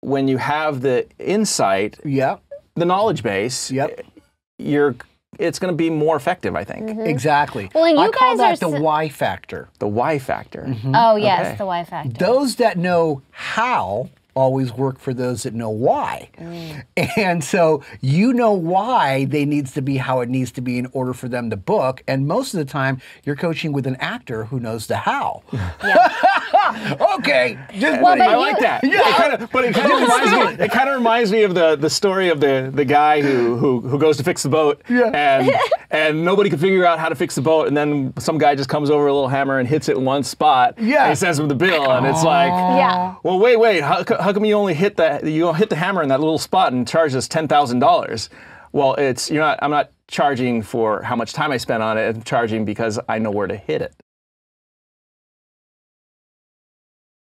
when you have the insight, yeah, the knowledge base, yep. you're it's going to be more effective, I think. Mm -hmm. Exactly. Well, and you I guys are the Y factor. The Y factor. Mm -hmm. Oh yes, okay. the Y factor. Those that know how always work for those that know why. Mm. And so you know why they needs to be how it needs to be in order for them to book. And most of the time you're coaching with an actor who knows the how. Yeah. okay. Just, well, I you, like that. Yeah. It kind of, but it kind of reminds me it kind of reminds me of the the story of the the guy who who, who goes to fix the boat yeah. and and nobody could figure out how to fix the boat. And then some guy just comes over a little hammer and hits it in one spot. Yeah. And he sends him the bill, and it's like, yeah. Well, wait, wait. How, how come you only hit that? You hit the hammer in that little spot and charge us ten thousand dollars? Well, it's you're not. I'm not charging for how much time I spent on it. I'm charging because I know where to hit it.